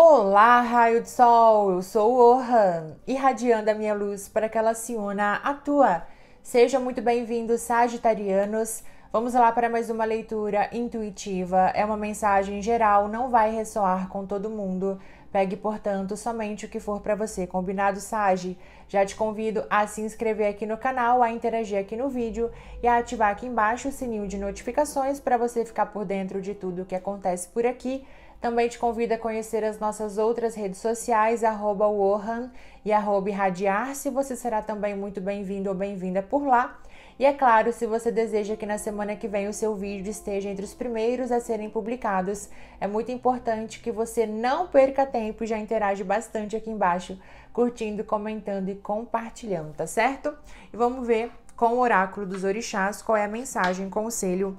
Olá, raio de sol, eu sou o Orhan, irradiando a minha luz para que ela se una à tua. Sejam muito bem-vindos, Sagitarianos. Vamos lá para mais uma leitura intuitiva. É uma mensagem geral, não vai ressoar com todo mundo. Pegue, portanto, somente o que for para você, combinado, Sage? Já te convido a se inscrever aqui no canal, a interagir aqui no vídeo e a ativar aqui embaixo o sininho de notificações para você ficar por dentro de tudo o que acontece por aqui. Também te convido a conhecer as nossas outras redes sociais, arroba Wohan e arroba Irradiar-se. Você será também muito bem-vindo ou bem-vinda por lá. E é claro, se você deseja que na semana que vem o seu vídeo esteja entre os primeiros a serem publicados, é muito importante que você não perca tempo e já interage bastante aqui embaixo, curtindo, comentando e compartilhando, tá certo? E vamos ver com o oráculo dos orixás qual é a mensagem, conselho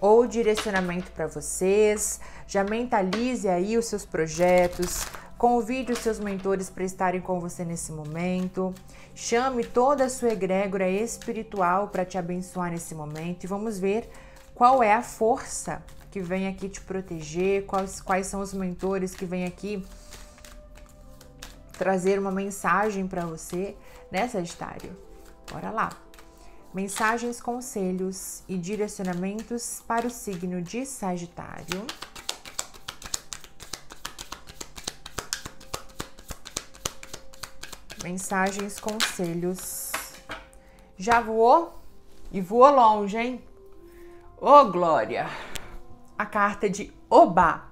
ou direcionamento para vocês já mentalize aí os seus projetos, convide os seus mentores para estarem com você nesse momento, chame toda a sua egrégora espiritual para te abençoar nesse momento e vamos ver qual é a força que vem aqui te proteger, quais, quais são os mentores que vêm aqui trazer uma mensagem para você, né, Sagitário? Bora lá! Mensagens, conselhos e direcionamentos para o signo de Sagitário. Mensagens, conselhos. Já voou? E voou longe, hein? Ô, oh, Glória! A carta de Oba.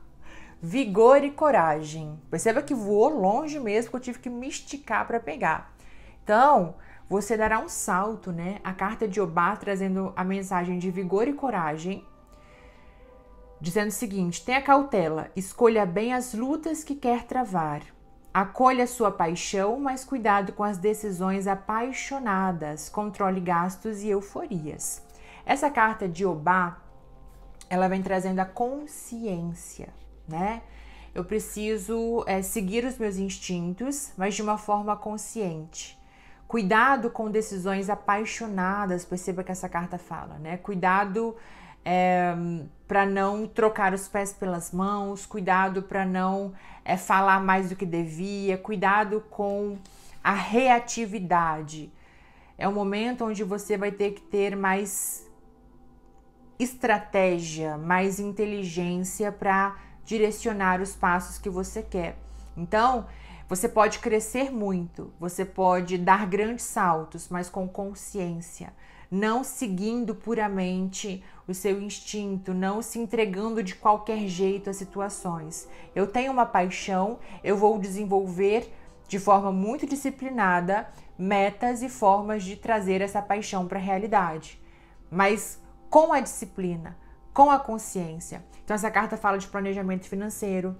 Vigor e coragem. Perceba que voou longe mesmo, que eu tive que me esticar para pegar. Então, você dará um salto, né? A carta de Obá trazendo a mensagem de vigor e coragem, dizendo o seguinte: tenha cautela, escolha bem as lutas que quer travar. Acolha sua paixão, mas cuidado com as decisões apaixonadas, controle gastos e euforias. Essa carta de Obá, ela vem trazendo a consciência, né? Eu preciso é, seguir os meus instintos, mas de uma forma consciente. Cuidado com decisões apaixonadas, perceba que essa carta fala, né? Cuidado é, para não trocar os pés pelas mãos, cuidado para não é, falar mais do que devia, cuidado com a reatividade. É um momento onde você vai ter que ter mais estratégia, mais inteligência para direcionar os passos que você quer. Então, você pode crescer muito, você pode dar grandes saltos, mas com consciência, não seguindo puramente o seu instinto, não se entregando de qualquer jeito às situações. Eu tenho uma paixão, eu vou desenvolver de forma muito disciplinada metas e formas de trazer essa paixão para a realidade, mas com a disciplina, com a consciência. Então, essa carta fala de planejamento financeiro.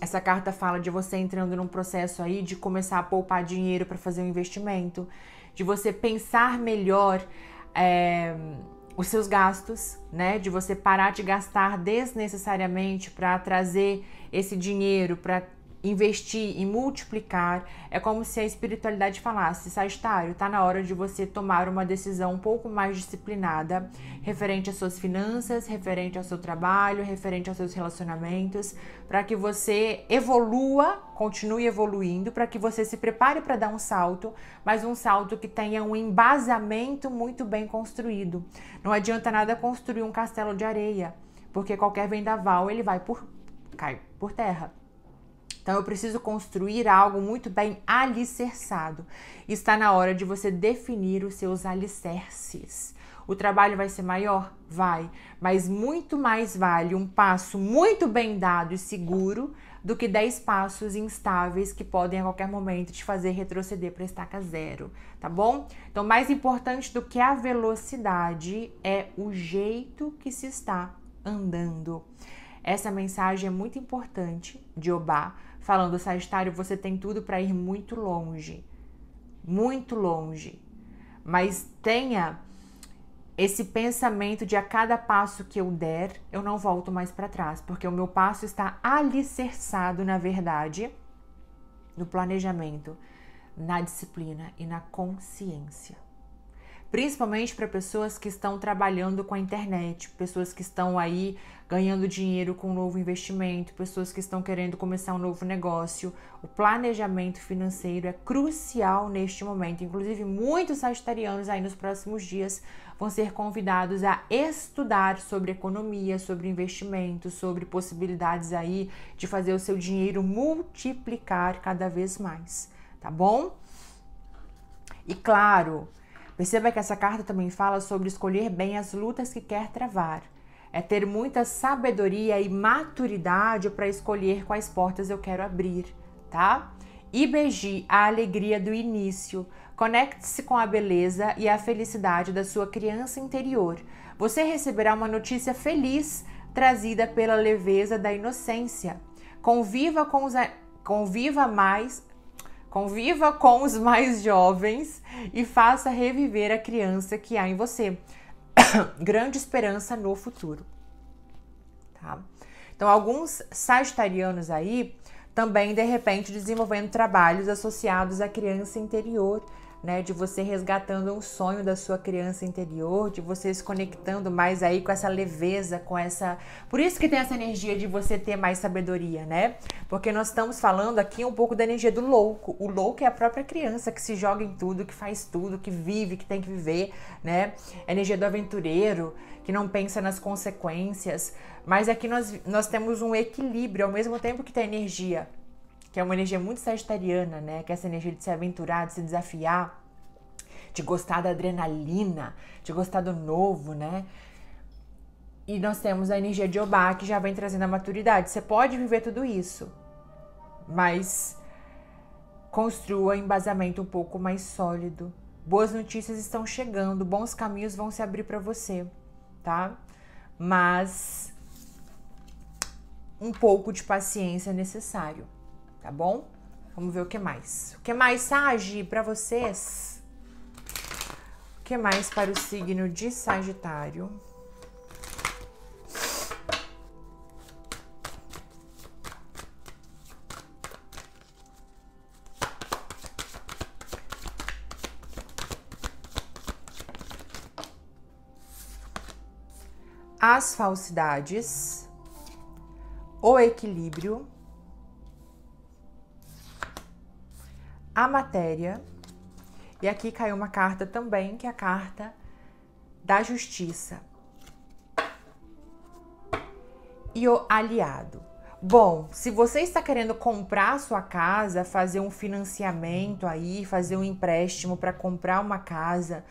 Essa carta fala de você entrando num processo aí de começar a poupar dinheiro para fazer um investimento, de você pensar melhor é, os seus gastos, né? De você parar de gastar desnecessariamente para trazer esse dinheiro para investir e multiplicar. É como se a espiritualidade falasse: Sagitário, está na hora de você tomar uma decisão um pouco mais disciplinada referente às suas finanças, referente ao seu trabalho, referente aos seus relacionamentos, para que você evolua, continue evoluindo, para que você se prepare para dar um salto, mas um salto que tenha um embasamento muito bem construído. Não adianta nada construir um castelo de areia, porque qualquer vendaval ele vai por cai por terra. Então eu preciso construir algo muito bem alicerçado. Está na hora de você definir os seus alicerces. O trabalho vai ser maior? Vai, mas muito mais vale um passo muito bem dado e seguro do que 10 passos instáveis que podem a qualquer momento te fazer retroceder para a estaca zero, tá bom? Então, mais importante do que a velocidade é o jeito que se está andando. Essa mensagem é muito importante de Obá falando, Sagitário, você tem tudo para ir muito longe, muito longe. Mas tenha esse pensamento de a cada passo que eu der, eu não volto mais para trás, porque o meu passo está alicerçado na verdade, no planejamento, na disciplina e na consciência principalmente para pessoas que estão trabalhando com a internet, pessoas que estão aí ganhando dinheiro com um novo investimento, pessoas que estão querendo começar um novo negócio. O planejamento financeiro é crucial neste momento. Inclusive, muitos sagitarianos aí nos próximos dias vão ser convidados a estudar sobre economia, sobre investimentos, sobre possibilidades aí de fazer o seu dinheiro multiplicar cada vez mais, tá bom? E claro, Perceba que essa carta também fala sobre escolher bem as lutas que quer travar. É ter muita sabedoria e maturidade para escolher quais portas eu quero abrir, tá? IBG, a alegria do início. Conecte-se com a beleza e a felicidade da sua criança interior. Você receberá uma notícia feliz trazida pela leveza da inocência. Conviva com os a... conviva mais Conviva com os mais jovens e faça reviver a criança que há em você. Grande esperança no futuro. Tá? Então, alguns sagitarianos aí também, de repente, desenvolvendo trabalhos associados à criança interior né, de você resgatando um sonho da sua criança interior, de você se conectando mais aí com essa leveza, com essa. Por isso que tem essa energia de você ter mais sabedoria, né? Porque nós estamos falando aqui um pouco da energia do louco. O louco é a própria criança que se joga em tudo, que faz tudo, que vive, que tem que viver, né? A energia do aventureiro, que não pensa nas consequências. Mas aqui é nós, nós temos um equilíbrio, ao mesmo tempo que tem energia que é uma energia muito sagitariana, né? Que é essa energia de se aventurar, de se desafiar, de gostar da adrenalina, de gostar do novo, né? E nós temos a energia de Obá, que já vem trazendo a maturidade. Você pode viver tudo isso, mas construa embasamento um pouco mais sólido. Boas notícias estão chegando, bons caminhos vão se abrir para você, tá? Mas um pouco de paciência é necessário tá bom? Vamos ver o que mais. O que mais, Sage, para vocês? O que mais para o signo de Sagitário? As falsidades, o equilíbrio a matéria. E aqui caiu uma carta também, que é a carta da justiça. E o aliado. Bom, se você está querendo comprar sua casa, fazer um financiamento aí, fazer um empréstimo para comprar uma casa,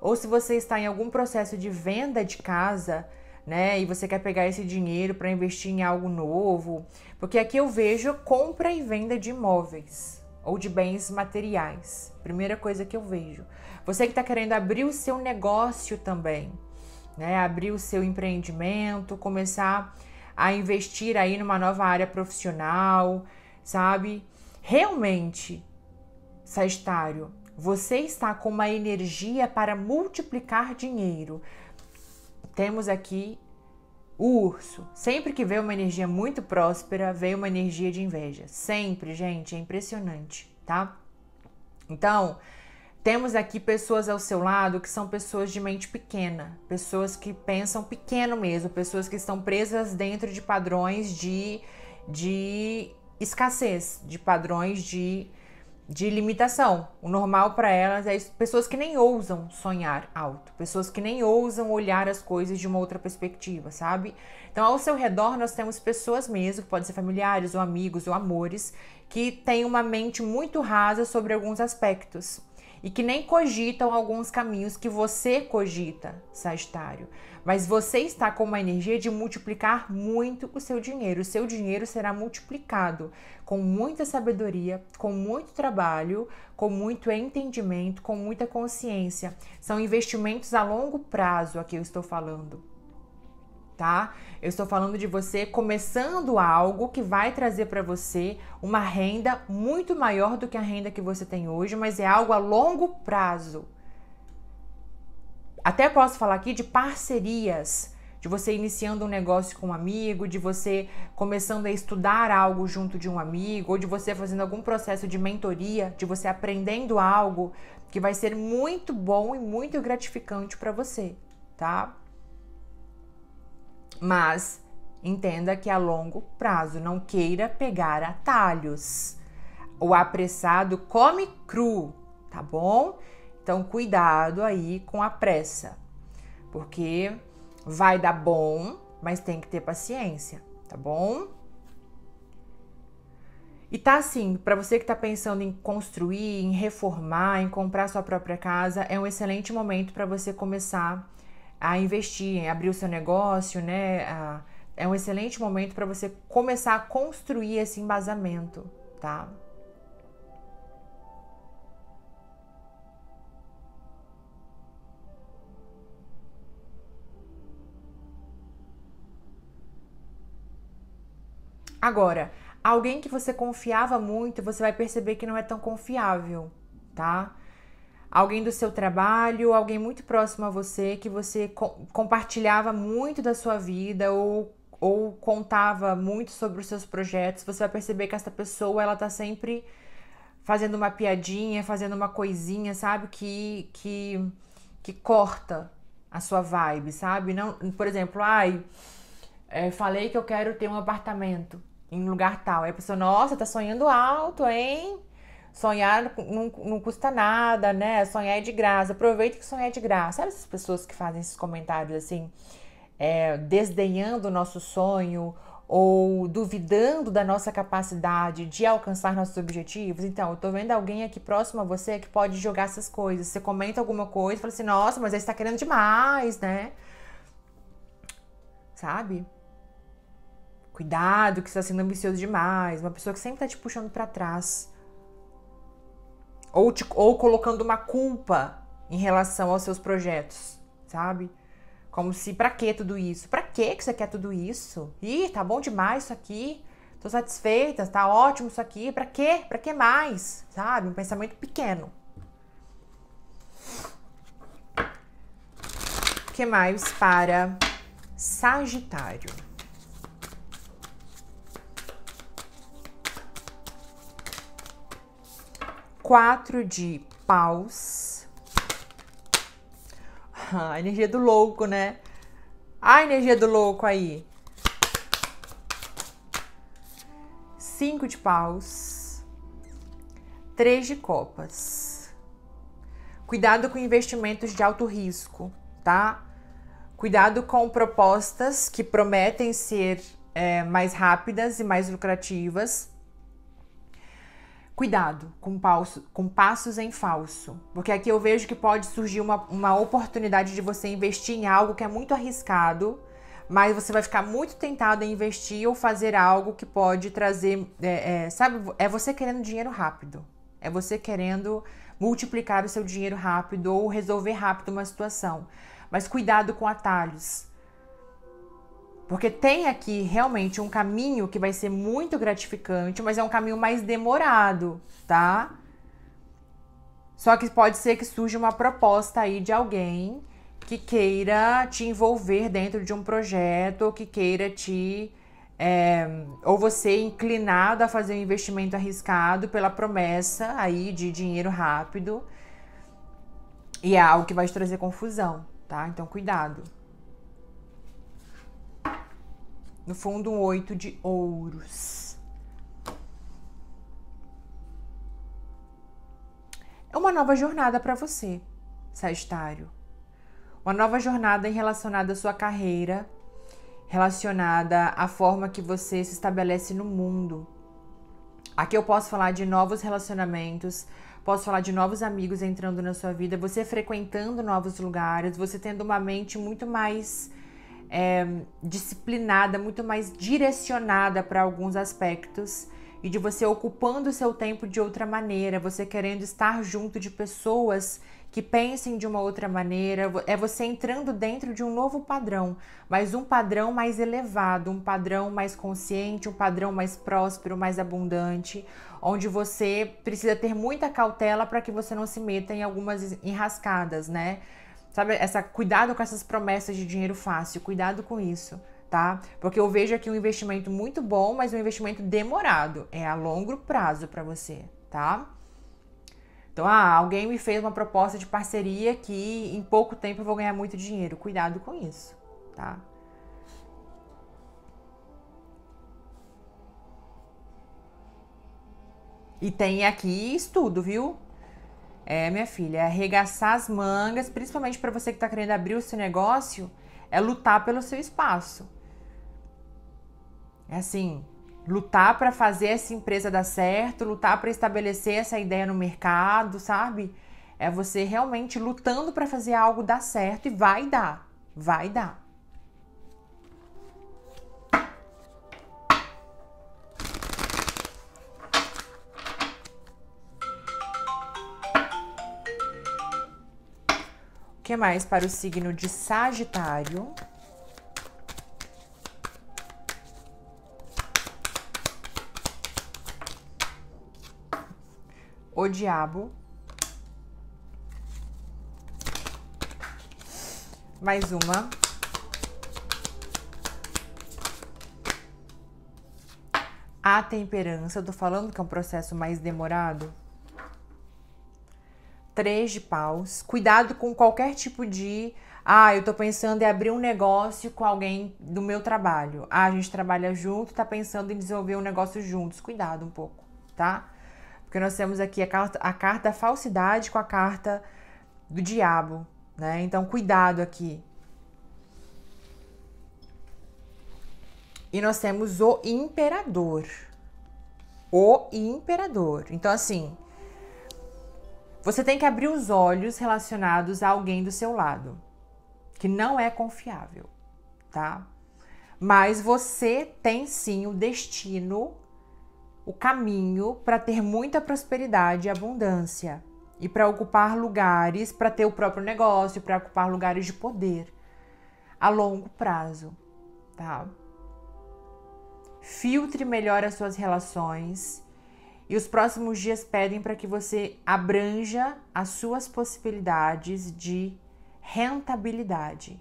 ou se você está em algum processo de venda de casa, né, e você quer pegar esse dinheiro para investir em algo novo, porque aqui eu vejo compra e venda de imóveis ou de bens materiais. Primeira coisa que eu vejo. Você que está querendo abrir o seu negócio também, né? Abrir o seu empreendimento, começar a investir aí numa nova área profissional, sabe? Realmente, Sagitário, você está com uma energia para multiplicar dinheiro. Temos aqui o urso. Sempre que vê uma energia muito próspera, vem uma energia de inveja. Sempre, gente, é impressionante, tá? Então, temos aqui pessoas ao seu lado que são pessoas de mente pequena, pessoas que pensam pequeno mesmo, pessoas que estão presas dentro de padrões de, de escassez, de padrões de de limitação. O normal para elas é isso, pessoas que nem ousam sonhar alto, pessoas que nem ousam olhar as coisas de uma outra perspectiva, sabe? Então, ao seu redor, nós temos pessoas mesmo, podem ser familiares ou amigos ou amores, que têm uma mente muito rasa sobre alguns aspectos e que nem cogitam alguns caminhos que você cogita, Sagitário. Mas você está com uma energia de multiplicar muito o seu dinheiro, o seu dinheiro será multiplicado com muita sabedoria, com muito trabalho, com muito entendimento, com muita consciência. São investimentos a longo prazo aqui eu estou falando. Tá? Eu estou falando de você começando algo que vai trazer para você uma renda muito maior do que a renda que você tem hoje, mas é algo a longo prazo. Até posso falar aqui de parcerias de você iniciando um negócio com um amigo, de você começando a estudar algo junto de um amigo, ou de você fazendo algum processo de mentoria, de você aprendendo algo que vai ser muito bom e muito gratificante para você, tá? Mas entenda que a longo prazo não queira pegar atalhos. O apressado come cru, tá bom? Então cuidado aí com a pressa, porque Vai dar bom, mas tem que ter paciência, tá bom? E tá assim, para você que tá pensando em construir, em reformar, em comprar sua própria casa, é um excelente momento para você começar a investir, abrir o seu negócio, né? É um excelente momento para você começar a construir esse embasamento, tá? Agora, alguém que você confiava muito, você vai perceber que não é tão confiável, tá? Alguém do seu trabalho, alguém muito próximo a você, que você co compartilhava muito da sua vida ou, ou contava muito sobre os seus projetos, você vai perceber que essa pessoa, ela tá sempre fazendo uma piadinha, fazendo uma coisinha, sabe? Que, que, que corta a sua vibe, sabe? Não, por exemplo, ai, é, falei que eu quero ter um apartamento em lugar tal. Aí a pessoa, nossa, tá sonhando alto, hein? Sonhar não, não custa nada, né? Sonhar é de graça. Aproveita que sonhar é de graça. Sabe essas pessoas que fazem esses comentários assim, é, desdenhando o nosso sonho ou duvidando da nossa capacidade de alcançar nossos objetivos? Então, eu tô vendo alguém aqui próximo a você que pode jogar essas coisas. Você comenta alguma coisa e fala assim, nossa, mas aí você tá querendo demais, né? Sabe? Cuidado, que está sendo ambicioso demais. Uma pessoa que sempre está te puxando para trás. Ou, te, ou colocando uma culpa em relação aos seus projetos, sabe? Como se, pra que tudo isso? Pra que você quer tudo isso? Ih, tá bom demais isso aqui. Tô satisfeita, tá ótimo isso aqui. Pra quê? Pra que mais? Sabe? Um pensamento pequeno. O que mais para Sagitário? quatro de paus. Ah, a energia do louco, né? A energia do louco aí. Cinco de paus. Três de copas. Cuidado com investimentos de alto risco, tá? Cuidado com propostas que prometem ser é, mais rápidas e mais lucrativas, cuidado com, com passos em falso, porque aqui eu vejo que pode surgir uma, uma oportunidade de você investir em algo que é muito arriscado, mas você vai ficar muito tentado em investir ou fazer algo que pode trazer, é, é, sabe, é você querendo dinheiro rápido, é você querendo multiplicar o seu dinheiro rápido ou resolver rápido uma situação, mas cuidado com atalhos. Porque tem aqui realmente um caminho que vai ser muito gratificante, mas é um caminho mais demorado, tá? Só que pode ser que surja uma proposta aí de alguém que queira te envolver dentro de um projeto, ou que queira te. É, ou você inclinado a fazer um investimento arriscado pela promessa aí de dinheiro rápido. E é algo que vai te trazer confusão, tá? Então, cuidado. No fundo, um oito de ouros. É uma nova jornada para você, Sagitário. Uma nova jornada relacionada à sua carreira, relacionada à forma que você se estabelece no mundo. Aqui eu posso falar de novos relacionamentos, posso falar de novos amigos entrando na sua vida, você frequentando novos lugares, você tendo uma mente muito mais é, disciplinada, muito mais direcionada para alguns aspectos e de você ocupando o seu tempo de outra maneira, você querendo estar junto de pessoas que pensem de uma outra maneira, é você entrando dentro de um novo padrão, mas um padrão mais elevado, um padrão mais consciente, um padrão mais próspero, mais abundante, onde você precisa ter muita cautela para que você não se meta em algumas enrascadas, né? Sabe, essa cuidado com essas promessas de dinheiro fácil, cuidado com isso, tá? Porque eu vejo aqui um investimento muito bom, mas um investimento demorado, é a longo prazo para você, tá? Então, ah, alguém me fez uma proposta de parceria que em pouco tempo eu vou ganhar muito dinheiro. Cuidado com isso, tá? E tem aqui estudo, viu? É, minha filha, arregaçar as mangas, principalmente para você que está querendo abrir o seu negócio, é lutar pelo seu espaço. É assim, lutar para fazer essa empresa dar certo, lutar para estabelecer essa ideia no mercado, sabe? É você realmente lutando para fazer algo dar certo e vai dar, vai dar. que mais para o signo de Sagitário? O Diabo. Mais uma. A temperança. Eu tô falando que é um processo mais demorado três de paus. Cuidado com qualquer tipo de. Ah, eu tô pensando em abrir um negócio com alguém do meu trabalho. Ah, a gente trabalha junto, tá pensando em desenvolver um negócio juntos. Cuidado um pouco, tá? Porque nós temos aqui a carta, a carta da falsidade com a carta do diabo, né? Então, cuidado aqui. E nós temos o imperador. O imperador. Então, assim, você tem que abrir os olhos relacionados a alguém do seu lado, que não é confiável, tá? Mas você tem sim o destino, o caminho para ter muita prosperidade e abundância e para ocupar lugares, para ter o próprio negócio, para ocupar lugares de poder a longo prazo, tá? Filtre melhor as suas relações e os próximos dias pedem para que você abranja as suas possibilidades de rentabilidade.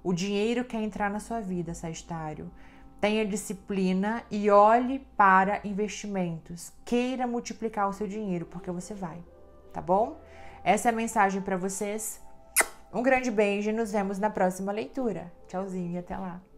O dinheiro quer entrar na sua vida, Sagitário. Tenha disciplina e olhe para investimentos. Queira multiplicar o seu dinheiro, porque você vai, tá bom? Essa é a mensagem para vocês. Um grande beijo e nos vemos na próxima leitura. Tchauzinho e até lá.